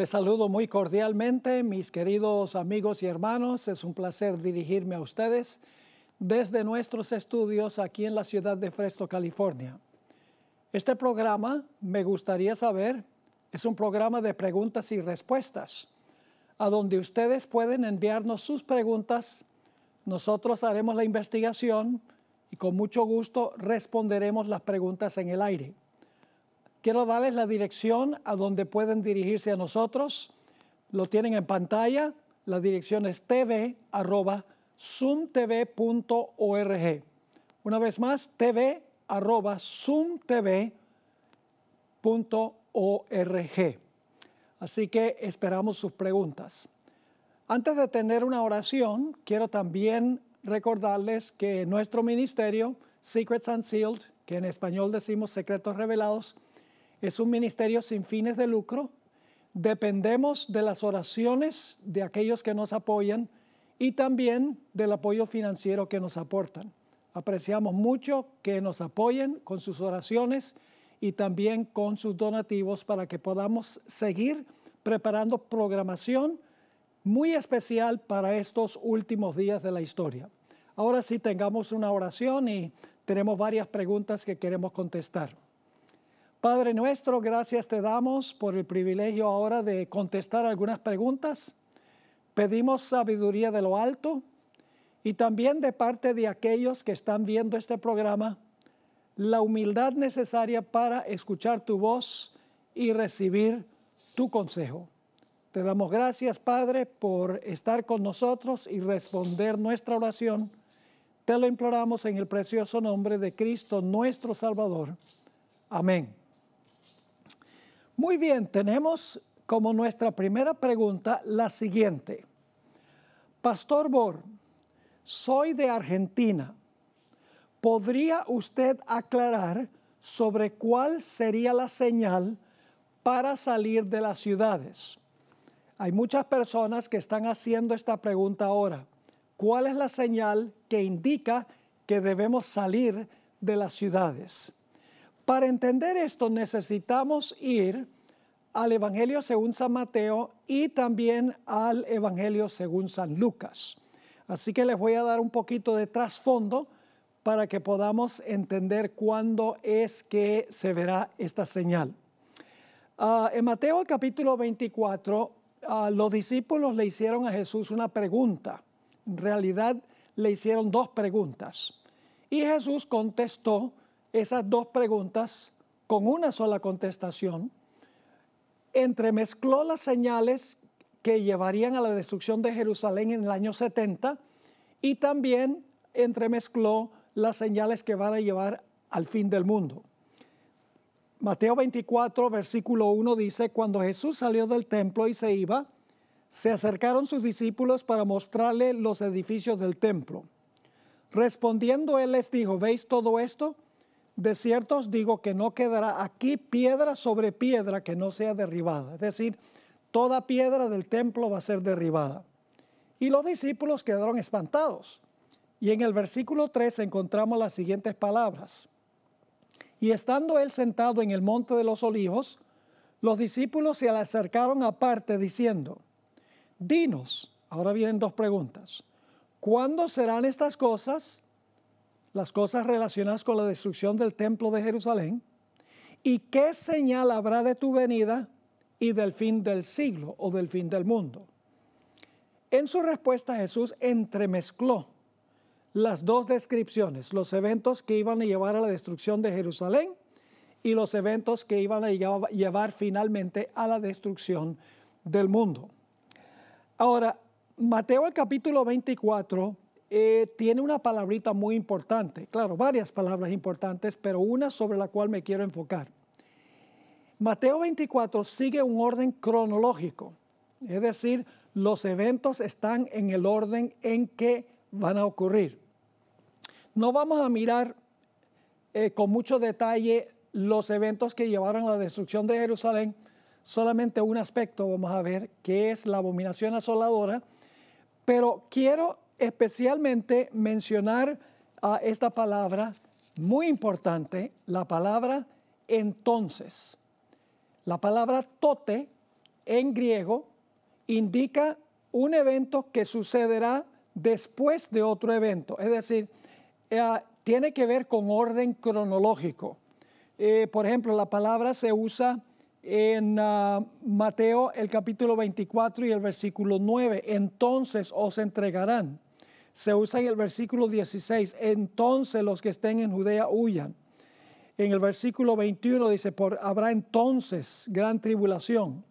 Les saludo muy cordialmente, mis queridos amigos y hermanos. Es un placer dirigirme a ustedes desde nuestros estudios aquí en la ciudad de Fresno, California. Este programa, me gustaría saber, es un programa de preguntas y respuestas, a donde ustedes pueden enviarnos sus preguntas, nosotros haremos la investigación y con mucho gusto responderemos las preguntas en el aire. Quiero darles la dirección a donde pueden dirigirse a nosotros. Lo tienen en pantalla. La dirección es tv.zoomtv.org. Una vez más, tv.zoomtv.org. Así que esperamos sus preguntas. Antes de tener una oración, quiero también recordarles que nuestro ministerio, Secrets Unsealed, que en español decimos secretos revelados, es un ministerio sin fines de lucro. Dependemos de las oraciones de aquellos que nos apoyan y también del apoyo financiero que nos aportan. Apreciamos mucho que nos apoyen con sus oraciones y también con sus donativos para que podamos seguir preparando programación muy especial para estos últimos días de la historia. Ahora sí tengamos una oración y tenemos varias preguntas que queremos contestar. Padre nuestro, gracias te damos por el privilegio ahora de contestar algunas preguntas. Pedimos sabiduría de lo alto y también de parte de aquellos que están viendo este programa, la humildad necesaria para escuchar tu voz y recibir tu consejo. Te damos gracias, Padre, por estar con nosotros y responder nuestra oración. Te lo imploramos en el precioso nombre de Cristo nuestro Salvador. Amén. Muy bien, tenemos como nuestra primera pregunta la siguiente. Pastor Bor, soy de Argentina. ¿Podría usted aclarar sobre cuál sería la señal para salir de las ciudades? Hay muchas personas que están haciendo esta pregunta ahora. ¿Cuál es la señal que indica que debemos salir de las ciudades? Para entender esto necesitamos ir al Evangelio según San Mateo y también al Evangelio según San Lucas. Así que les voy a dar un poquito de trasfondo para que podamos entender cuándo es que se verá esta señal. Ah, en Mateo capítulo 24, ah, los discípulos le hicieron a Jesús una pregunta. En realidad le hicieron dos preguntas. Y Jesús contestó esas dos preguntas con una sola contestación, entremezcló las señales que llevarían a la destrucción de Jerusalén en el año 70 y también entremezcló las señales que van a llevar al fin del mundo. Mateo 24, versículo 1 dice, cuando Jesús salió del templo y se iba, se acercaron sus discípulos para mostrarle los edificios del templo. Respondiendo él les dijo, ¿veis todo esto? De cierto os digo que no quedará aquí piedra sobre piedra que no sea derribada. Es decir, toda piedra del templo va a ser derribada. Y los discípulos quedaron espantados. Y en el versículo 3 encontramos las siguientes palabras. Y estando él sentado en el monte de los olivos, los discípulos se le acercaron aparte diciendo, Dinos, ahora vienen dos preguntas, ¿cuándo serán estas cosas las cosas relacionadas con la destrucción del templo de Jerusalén, y qué señal habrá de tu venida y del fin del siglo o del fin del mundo. En su respuesta Jesús entremezcló las dos descripciones, los eventos que iban a llevar a la destrucción de Jerusalén y los eventos que iban a llevar finalmente a la destrucción del mundo. Ahora, Mateo el capítulo 24 eh, tiene una palabrita muy importante, claro, varias palabras importantes, pero una sobre la cual me quiero enfocar. Mateo 24 sigue un orden cronológico, es decir, los eventos están en el orden en que van a ocurrir. No vamos a mirar eh, con mucho detalle los eventos que llevaron a la destrucción de Jerusalén, solamente un aspecto vamos a ver, que es la abominación asoladora, pero quiero especialmente mencionar a ah, esta palabra muy importante, la palabra entonces. La palabra tote en griego indica un evento que sucederá después de otro evento, es decir, eh, tiene que ver con orden cronológico. Eh, por ejemplo, la palabra se usa en ah, Mateo el capítulo 24 y el versículo 9, entonces os entregarán se usa en el versículo 16, entonces los que estén en Judea huyan. En el versículo 21 dice, por, habrá entonces gran tribulación.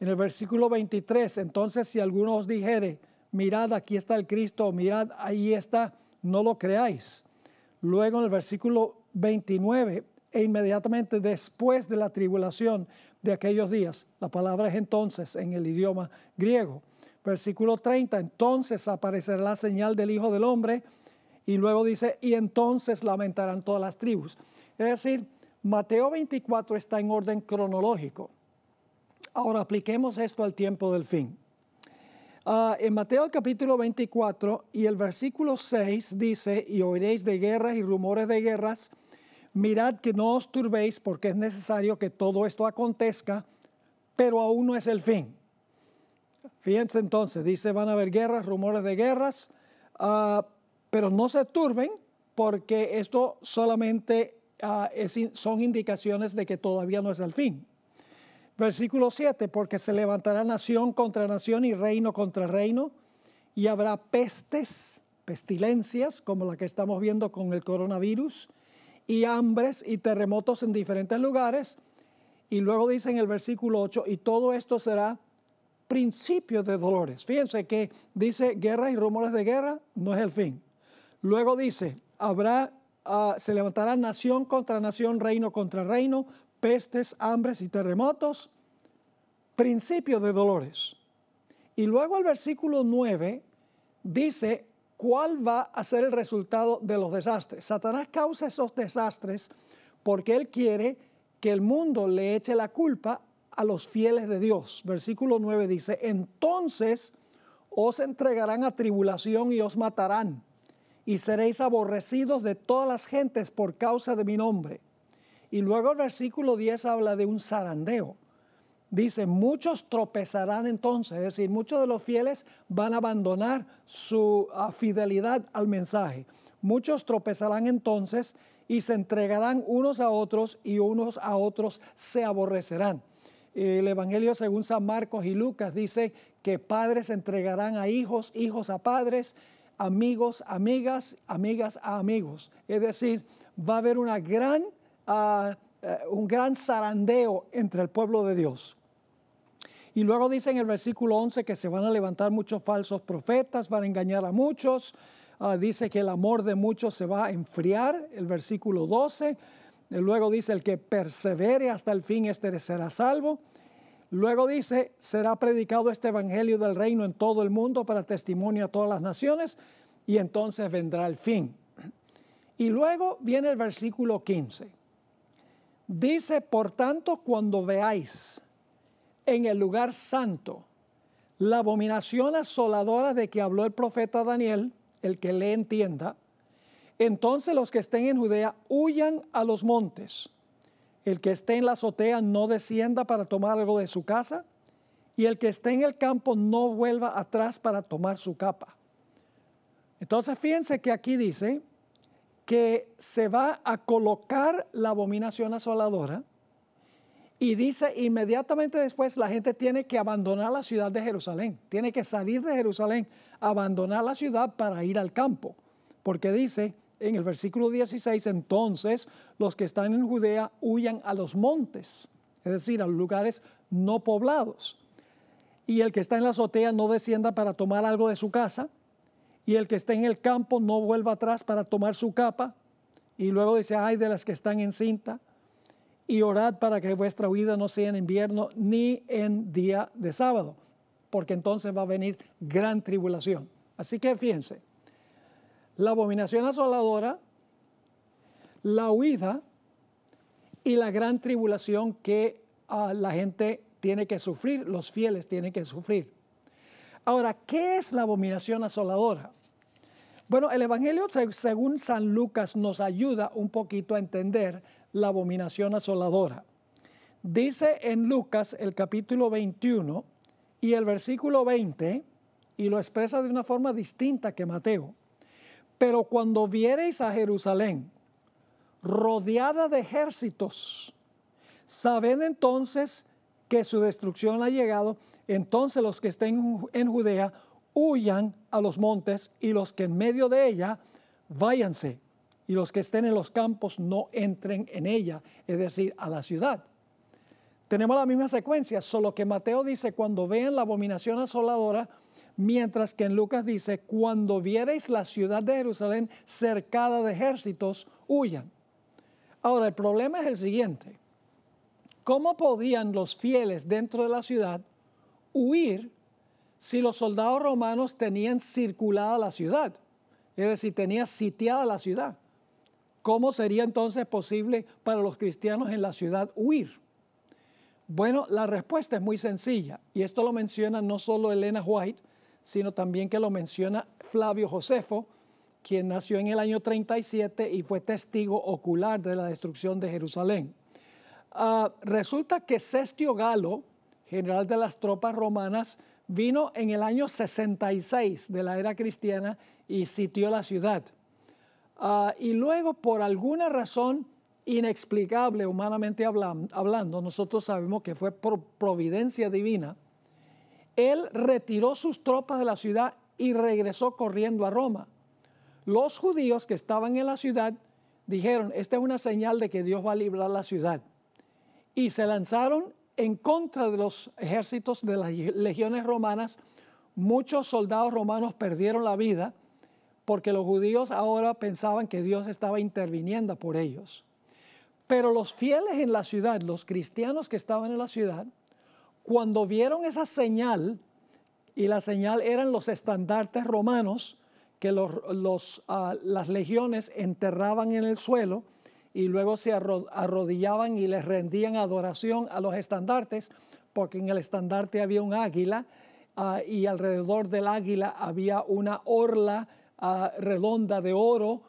En el versículo 23, entonces si alguno os dijere, mirad, aquí está el Cristo, mirad, ahí está, no lo creáis. Luego en el versículo 29, e inmediatamente después de la tribulación de aquellos días, la palabra es entonces en el idioma griego. Versículo 30, entonces aparecerá la señal del Hijo del Hombre y luego dice, y entonces lamentarán todas las tribus. Es decir, Mateo 24 está en orden cronológico. Ahora apliquemos esto al tiempo del fin. Ah, en Mateo capítulo 24 y el versículo 6 dice, y oiréis de guerras y rumores de guerras, mirad que no os turbéis porque es necesario que todo esto acontezca, pero aún no es el fin. Fíjense entonces, dice, van a haber guerras, rumores de guerras, ah, pero no se turben porque esto solamente ah, son indicaciones de que todavía no es el fin. Versículo 7, porque se levantará nación contra nación y reino contra reino, y habrá pestes, pestilencias, como la que estamos viendo con el coronavirus, y hambres y terremotos en diferentes lugares. Y luego dice en el versículo 8, y todo esto será principio de dolores. Fíjense que dice guerras y rumores de guerra no es el fin. Luego dice, habrá, ah, se levantará nación contra nación, reino contra reino, pestes, hambres y terremotos. Principio de dolores. Y luego el versículo 9 dice cuál va a ser el resultado de los desastres. Satanás causa esos desastres porque él quiere que el mundo le eche la culpa a los fieles de Dios. Versículo 9 dice, entonces os entregarán a tribulación y os matarán, y seréis aborrecidos de todas las gentes por causa de mi nombre. Y luego el versículo 10 habla de un zarandeo. Dice, muchos tropezarán entonces, es decir, muchos de los fieles van a abandonar su ah, fidelidad al mensaje. Muchos tropezarán entonces y se entregarán unos a otros y unos a otros se aborrecerán el Evangelio según San Marcos y Lucas dice que padres entregarán a hijos, hijos a padres, amigos, amigas, amigas a amigos. Es decir, va a haber una gran, ah, eh, un gran zarandeo entre el pueblo de Dios. Y luego dice en el versículo 11 que se van a levantar muchos falsos profetas, van a engañar a muchos. Ah, dice que el amor de muchos se va a enfriar, el versículo 12 Luego dice, el que persevere hasta el fin, este será salvo. Luego dice, será predicado este Evangelio del Reino en todo el mundo para testimonio a todas las naciones y entonces vendrá el fin. Y luego viene el versículo 15. Dice, por tanto, cuando veáis en el lugar santo la abominación asoladora de que habló el profeta Daniel, el que le entienda, entonces los que estén en Judea huyan a los montes. El que esté en la azotea no descienda para tomar algo de su casa, y el que esté en el campo no vuelva atrás para tomar su capa. Entonces fíjense que aquí dice que se va a colocar la abominación asoladora y dice inmediatamente después la gente tiene que abandonar la ciudad de Jerusalén, tiene que salir de Jerusalén, abandonar la ciudad para ir al campo, porque dice, en el versículo 16, entonces los que están en Judea huyan a los montes, es decir, a los lugares no poblados. Y el que está en la azotea no descienda para tomar algo de su casa, y el que está en el campo no vuelva atrás para tomar su capa. Y luego dice, ay de las que están en cinta, y orad para que vuestra huida no sea en invierno ni en día de sábado, porque entonces va a venir gran tribulación. Así que fíjense, la abominación asoladora, la huida y la gran tribulación que ah, la gente tiene que sufrir, los fieles tienen que sufrir. Ahora, ¿qué es la abominación asoladora? Bueno, el Evangelio según San Lucas nos ayuda un poquito a entender la abominación asoladora. Dice en Lucas el capítulo 21 y el versículo 20, y lo expresa de una forma distinta que Mateo. Pero cuando viereis a Jerusalén rodeada de ejércitos, sabed entonces que su destrucción ha llegado, entonces los que estén en Judea huyan a los montes y los que en medio de ella váyanse y los que estén en los campos no entren en ella, es decir, a la ciudad. Tenemos la misma secuencia, solo que Mateo dice, cuando vean la abominación asoladora, mientras que en Lucas dice, cuando viereis la ciudad de Jerusalén cercada de ejércitos, huyan. Ahora, el problema es el siguiente. ¿Cómo podían los fieles dentro de la ciudad huir si los soldados romanos tenían circulada la ciudad? Es decir, tenían sitiada la ciudad. ¿Cómo sería entonces posible para los cristianos en la ciudad huir? Bueno, la respuesta es muy sencilla y esto lo menciona no solo Elena White, sino también que lo menciona Flavio Josefo, quien nació en el año 37 y fue testigo ocular de la destrucción de Jerusalén. Ah, resulta que Cestio Galo, general de las tropas romanas, vino en el año 66 de la era cristiana y sitió la ciudad. Ah, y luego, por alguna razón inexplicable humanamente hablando, nosotros sabemos que fue por providencia divina, él retiró sus tropas de la ciudad y regresó corriendo a Roma. Los judíos que estaban en la ciudad dijeron, esta es una señal de que Dios va a librar la ciudad. Y se lanzaron en contra de los ejércitos de las legiones romanas. Muchos soldados romanos perdieron la vida porque los judíos ahora pensaban que Dios estaba interviniendo por ellos. Pero los fieles en la ciudad, los cristianos que estaban en la ciudad, cuando vieron esa señal, y la señal eran los estandartes romanos que los, ah, las legiones enterraban en el suelo y luego se arrodillaban y les rendían adoración a los estandartes, porque en el estandarte había un águila ah, y alrededor del águila había una orla ah, redonda de oro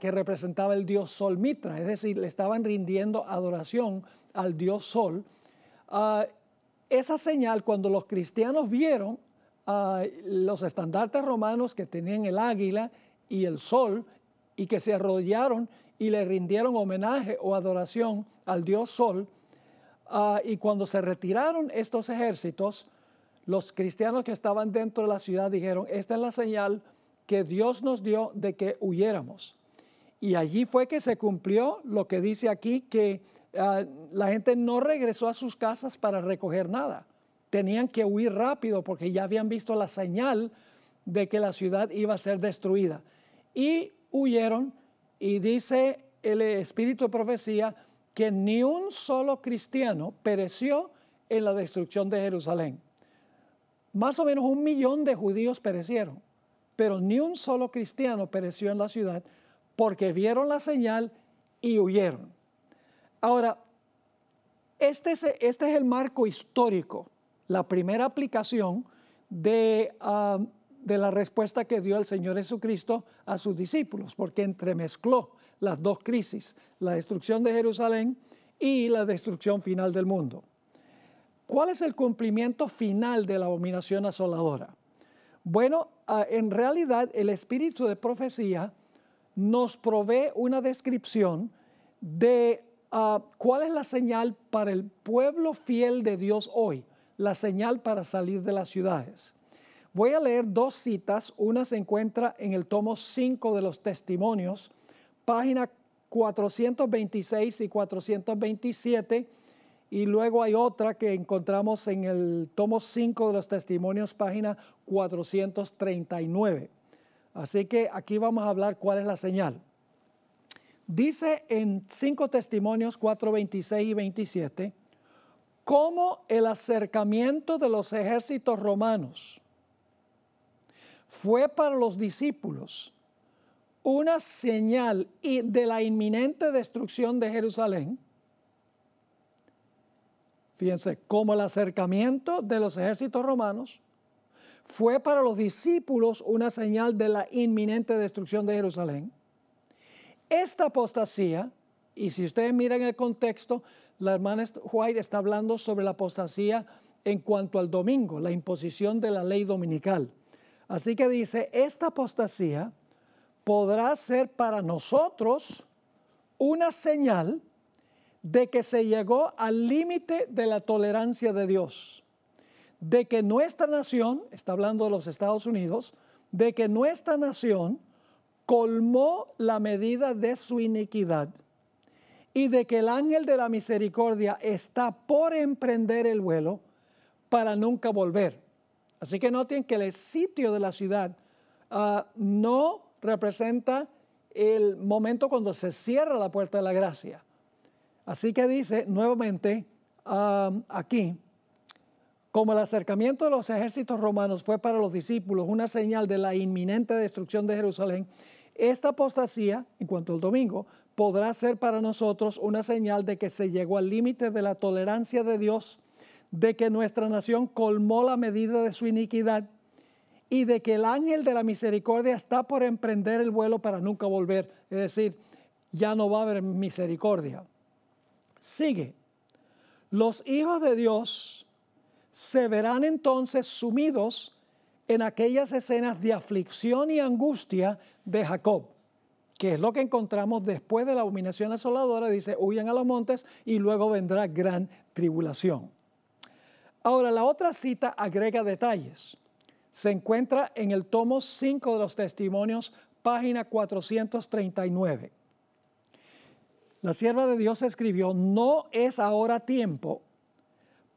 que representaba el dios Sol Mitra, es decir, le estaban rindiendo adoración al dios Sol. Esa señal, cuando los cristianos vieron ah, los estandartes romanos que tenían el águila y el sol, y que se arrodillaron y le rindieron homenaje o adoración al dios sol, ah, y cuando se retiraron estos ejércitos, los cristianos que estaban dentro de la ciudad dijeron, esta es la señal que Dios nos dio de que huyéramos. Y allí fue que se cumplió lo que dice aquí, que ah, la gente no regresó a sus casas para recoger nada. Tenían que huir rápido porque ya habían visto la señal de que la ciudad iba a ser destruida. Y huyeron y dice el espíritu de profecía que ni un solo cristiano pereció en la destrucción de Jerusalén. Más o menos un millón de judíos perecieron, pero ni un solo cristiano pereció en la ciudad porque vieron la señal y huyeron. Ahora, este es, este es el marco histórico, la primera aplicación de, ah, de la respuesta que dio el Señor Jesucristo a sus discípulos, porque entremezcló las dos crisis, la destrucción de Jerusalén y la destrucción final del mundo. ¿Cuál es el cumplimiento final de la abominación asoladora? Bueno, ah, en realidad el espíritu de profecía nos provee una descripción de ah, cuál es la señal para el pueblo fiel de Dios hoy, la señal para salir de las ciudades. Voy a leer dos citas, una se encuentra en el tomo 5 de los Testimonios, página 426 y 427, y luego hay otra que encontramos en el tomo 5 de los Testimonios, página 439. Así que aquí vamos a hablar cuál es la señal. Dice en 5 Testimonios 4, 26 y 27, cómo el acercamiento de los ejércitos romanos fue para los discípulos una señal de la inminente destrucción de Jerusalén. Fíjense, como el acercamiento de los ejércitos romanos fue para los discípulos una señal de la inminente destrucción de Jerusalén. Esta apostasía, y si ustedes miran el contexto, la hermana White está hablando sobre la apostasía en cuanto al domingo, la imposición de la ley dominical. Así que dice, esta apostasía podrá ser para nosotros una señal de que se llegó al límite de la tolerancia de Dios de que nuestra nación, está hablando de los Estados Unidos, de que nuestra nación colmó la medida de su iniquidad y de que el ángel de la misericordia está por emprender el vuelo para nunca volver. Así que noten que el sitio de la ciudad ah, no representa el momento cuando se cierra la puerta de la gracia. Así que dice nuevamente ah, aquí, como el acercamiento de los ejércitos romanos fue para los discípulos una señal de la inminente destrucción de Jerusalén, esta apostasía, en cuanto al domingo, podrá ser para nosotros una señal de que se llegó al límite de la tolerancia de Dios, de que nuestra nación colmó la medida de su iniquidad y de que el ángel de la misericordia está por emprender el vuelo para nunca volver. Es decir, ya no va a haber misericordia. Sigue. Los hijos de Dios se verán entonces sumidos en aquellas escenas de aflicción y angustia de Jacob, que es lo que encontramos después de la abominación asoladora, dice, huyan a los montes y luego vendrá gran tribulación. Ahora, la otra cita agrega detalles. Se encuentra en el tomo 5 de los testimonios, página 439. La sierva de Dios escribió, no es ahora tiempo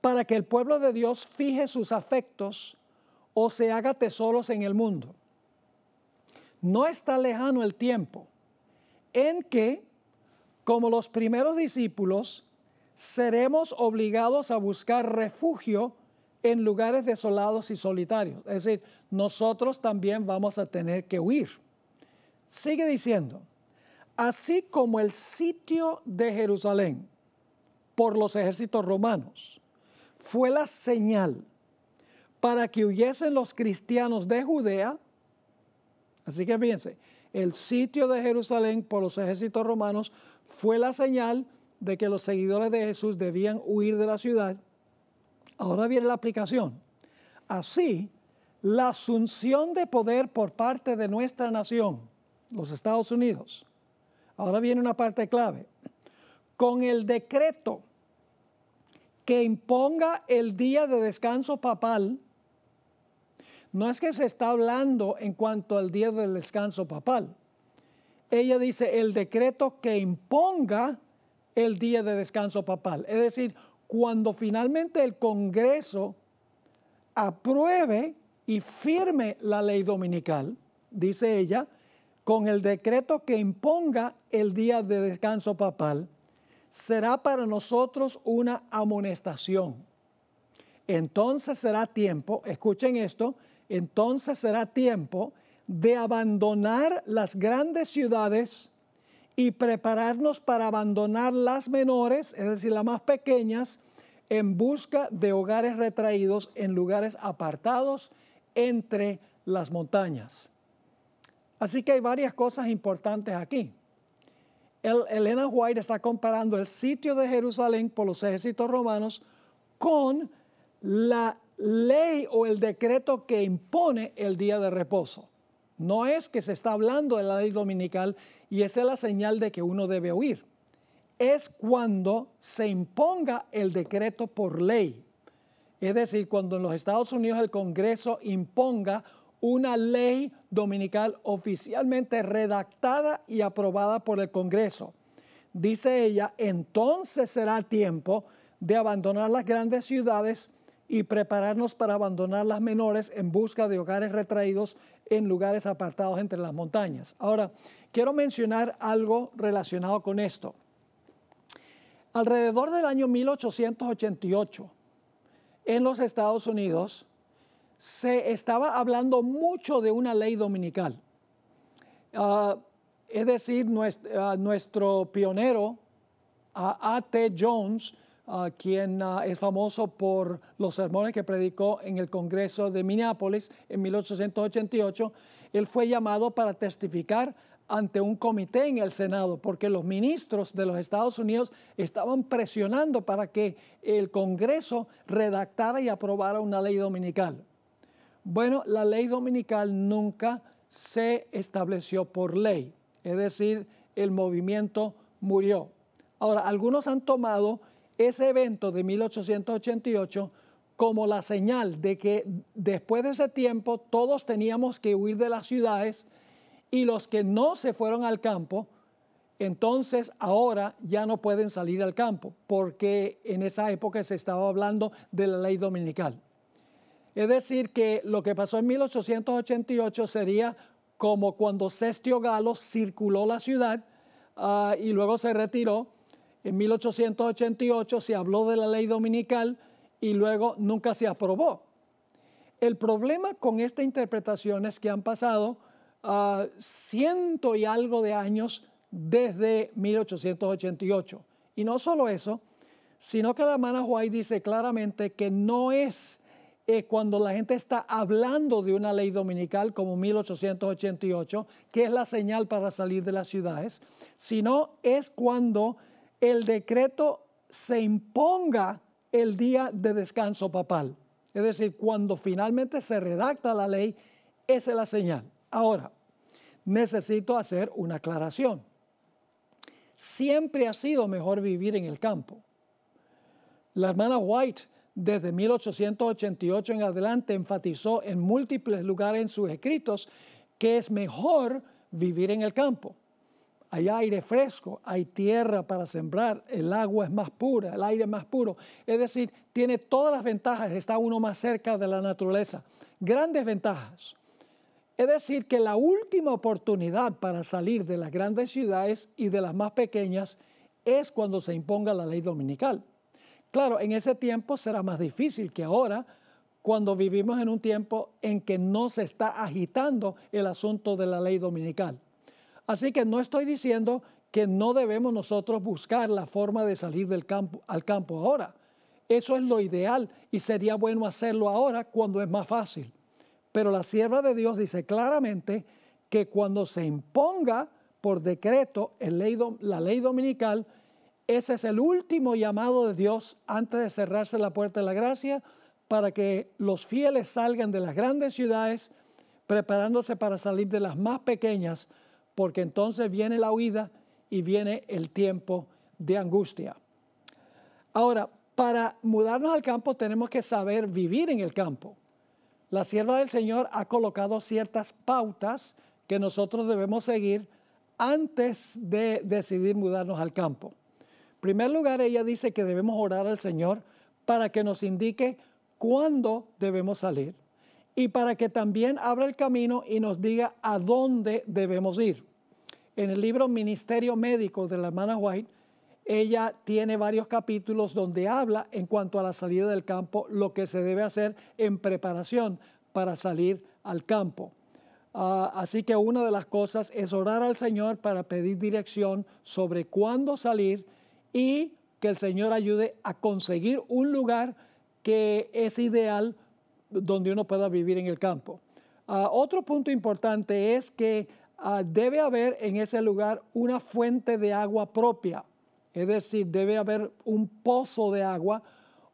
para que el pueblo de Dios fije sus afectos o se haga tesoros en el mundo. No está lejano el tiempo en que, como los primeros discípulos, seremos obligados a buscar refugio en lugares desolados y solitarios. Es decir, nosotros también vamos a tener que huir. Sigue diciendo, así como el sitio de Jerusalén por los ejércitos romanos fue la señal para que huyesen los cristianos de Judea. Así que fíjense, el sitio de Jerusalén por los ejércitos romanos fue la señal de que los seguidores de Jesús debían huir de la ciudad. Ahora viene la aplicación. Así, la asunción de poder por parte de nuestra nación, los Estados Unidos. Ahora viene una parte clave. Con el decreto que imponga el día de descanso papal, no es que se está hablando en cuanto al día del descanso papal. Ella dice el decreto que imponga el día de descanso papal. Es decir, cuando finalmente el Congreso apruebe y firme la ley dominical, dice ella, con el decreto que imponga el día de descanso papal, será para nosotros una amonestación. Entonces será tiempo, escuchen esto, entonces será tiempo de abandonar las grandes ciudades y prepararnos para abandonar las menores, es decir, las más pequeñas, en busca de hogares retraídos en lugares apartados entre las montañas. Así que hay varias cosas importantes aquí. Elena White está comparando el sitio de Jerusalén por los ejércitos romanos con la ley o el decreto que impone el día de reposo. No es que se está hablando de la ley dominical y esa es la señal de que uno debe huir. Es cuando se imponga el decreto por ley. Es decir, cuando en los Estados Unidos el Congreso imponga una ley dominical oficialmente redactada y aprobada por el Congreso. Dice ella, entonces será tiempo de abandonar las grandes ciudades y prepararnos para abandonar las menores en busca de hogares retraídos en lugares apartados entre las montañas. Ahora, quiero mencionar algo relacionado con esto. Alrededor del año 1888, en los Estados Unidos, se estaba hablando mucho de una ley dominical. Ah, es decir, ah, nuestro, pionero, A.T. Ah, Jones, quien es famoso por los sermones que predicó en el Congreso de Minneapolis en 1888, él fue llamado para testificar ante un comité en el Senado, porque los ministros de los Estados Unidos estaban presionando para que el Congreso redactara y aprobara una ley dominical. Bueno, la ley dominical nunca se estableció por ley, es decir, el movimiento murió. Ahora, algunos han tomado ese evento de 1888 como la señal de que después de ese tiempo todos teníamos que huir de las ciudades y los que no se fueron al campo, entonces ahora ya no pueden salir al campo, porque en esa época se estaba hablando de la ley dominical. Es decir, que lo que pasó en 1888 sería como cuando Cestio Galo circuló la ciudad ah, y luego se retiró. En 1888 se habló de la ley dominical y luego nunca se aprobó. El problema con esta interpretación es que han pasado ah, ciento y algo de años desde 1888. Y no solo eso, sino que la hermana White dice claramente que no es eh, cuando la gente está hablando de una ley dominical como 1888, que es la señal para salir de las ciudades, sino es cuando el decreto se imponga el día de descanso papal. Es decir, cuando finalmente se redacta la ley, esa es la señal. Ahora, necesito hacer una aclaración. Siempre ha sido mejor vivir en el campo. La hermana White desde 1888 en adelante enfatizó en múltiples lugares en sus escritos que es mejor vivir en el campo. Hay aire fresco, hay tierra para sembrar, el agua es más pura, el aire es más puro. Es decir, tiene todas las ventajas, está uno más cerca de la naturaleza. Grandes ventajas. Es decir, que la última oportunidad para salir de las grandes ciudades y de las más pequeñas es cuando se imponga la ley dominical. Claro, en ese tiempo será más difícil que ahora, cuando vivimos en un tiempo en que no se está agitando el asunto de la ley dominical. Así que no estoy diciendo que no debemos nosotros buscar la forma de salir del campo, al campo ahora. Eso es lo ideal y sería bueno hacerlo ahora cuando es más fácil. Pero la sierva de Dios dice claramente que cuando se imponga por decreto la ley dominical, ese es el último llamado de Dios antes de cerrarse la puerta de la gracia para que los fieles salgan de las grandes ciudades preparándose para salir de las más pequeñas, porque entonces viene la huida y viene el tiempo de angustia. Ahora, para mudarnos al campo tenemos que saber vivir en el campo. La sierva del Señor ha colocado ciertas pautas que nosotros debemos seguir antes de decidir mudarnos al campo primer lugar, ella dice que debemos orar al Señor para que nos indique cuándo debemos salir y para que también abra el camino y nos diga a dónde debemos ir. En el libro Ministerio Médico de la hermana White, ella tiene varios capítulos donde habla en cuanto a la salida del campo, lo que se debe hacer en preparación para salir al campo. Ah, así que una de las cosas es orar al Señor para pedir dirección sobre cuándo salir y que el Señor ayude a conseguir un lugar que es ideal donde uno pueda vivir en el campo. Ah, otro punto importante es que ah, debe haber en ese lugar una fuente de agua propia, es decir, debe haber un pozo de agua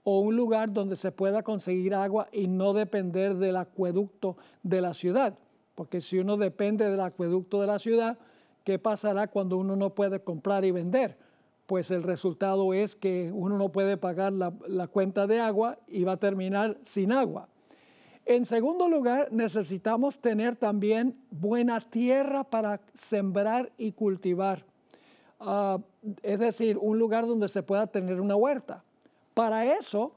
o un lugar donde se pueda conseguir agua y no depender del acueducto de la ciudad, porque si uno depende del acueducto de la ciudad, ¿qué pasará cuando uno no puede comprar y vender? pues el resultado es que uno no puede pagar la, cuenta de agua y va a terminar sin agua. En segundo lugar, necesitamos tener también buena tierra para sembrar y cultivar. Ah, es decir, un lugar donde se pueda tener una huerta. Para eso,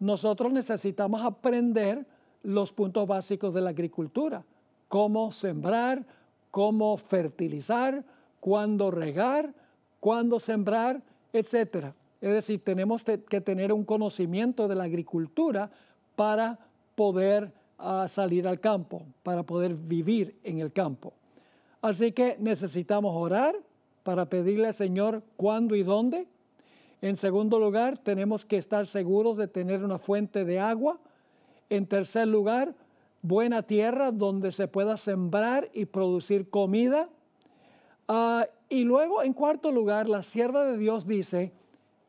nosotros necesitamos aprender los puntos básicos de la agricultura. Cómo sembrar, cómo fertilizar, cuándo regar, cuándo sembrar, etcétera. Es decir, tenemos que tener un conocimiento de la agricultura para poder ah, salir al campo, para poder vivir en el campo. Así que necesitamos orar para pedirle al Señor cuándo y dónde. En segundo lugar, tenemos que estar seguros de tener una fuente de agua. En tercer lugar, buena tierra donde se pueda sembrar y producir comida. Ah, y luego, en cuarto lugar, la sierva de Dios dice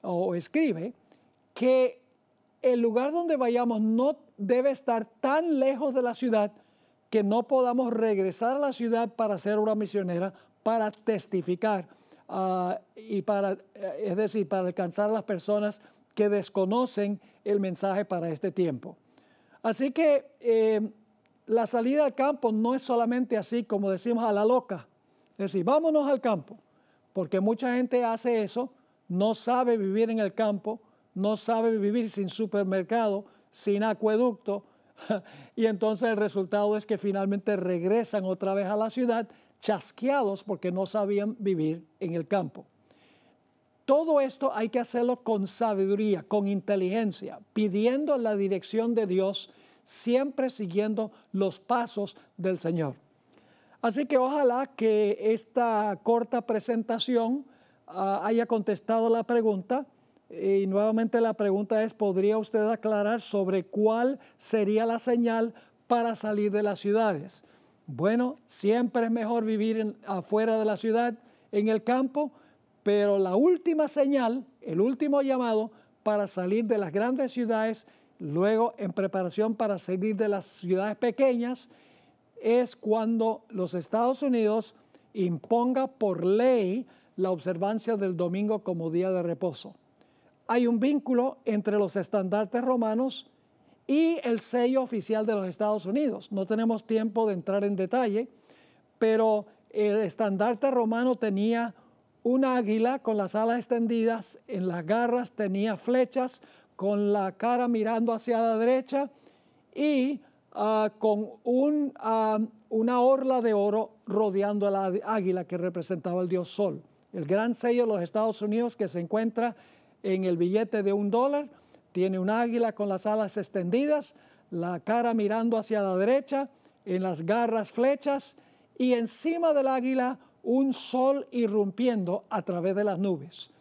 o escribe que el lugar donde vayamos no debe estar tan lejos de la ciudad que no podamos regresar a la ciudad para ser una misionera, para testificar ah, y para, eh, es decir, para alcanzar a las personas que desconocen el mensaje para este tiempo. Así que eh, la salida al campo no es solamente así, como decimos, a la loca es decir, vámonos al campo, porque mucha gente hace eso, no sabe vivir en el campo, no sabe vivir sin supermercado, sin acueducto, y entonces el resultado es que finalmente regresan otra vez a la ciudad chasqueados porque no sabían vivir en el campo. Todo esto hay que hacerlo con sabiduría, con inteligencia, pidiendo la dirección de Dios, siempre siguiendo los pasos del Señor. Así que ojalá que esta corta presentación ah, haya contestado la pregunta. Y nuevamente la pregunta es, ¿podría usted aclarar sobre cuál sería la señal para salir de las ciudades? Bueno, siempre es mejor vivir afuera de la ciudad, en el campo, pero la última señal, el último llamado para salir de las grandes ciudades, luego en preparación para salir de las ciudades pequeñas, es cuando los Estados Unidos imponga por ley la observancia del domingo como día de reposo. Hay un vínculo entre los estandartes romanos y el sello oficial de los Estados Unidos. No tenemos tiempo de entrar en detalle, pero el estandarte romano tenía un águila con las alas extendidas, en las garras tenía flechas, con la cara mirando hacia la derecha y Ah, con ah, una orla de oro rodeando a la águila que representaba al dios Sol. El gran sello de los Estados Unidos que se encuentra en el billete de un dólar tiene un águila con las alas extendidas, la cara mirando hacia la derecha, en las garras flechas y encima del águila un sol irrumpiendo a través de las nubes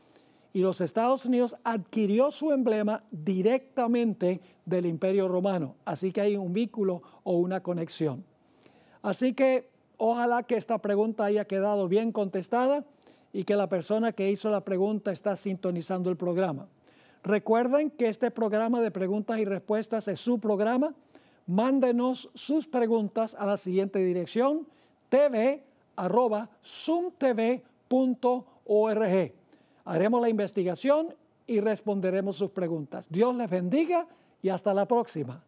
y los Estados Unidos adquirió su emblema directamente del Imperio Romano. Así que hay un vínculo o una conexión. Así que ojalá que esta pregunta haya quedado bien contestada y que la persona que hizo la pregunta está sintonizando el programa. Recuerden que este programa de preguntas y respuestas es su programa. Mándenos sus preguntas a la siguiente dirección tv.zoomtv.org. Haremos la investigación y responderemos sus preguntas. Dios les bendiga y hasta la próxima.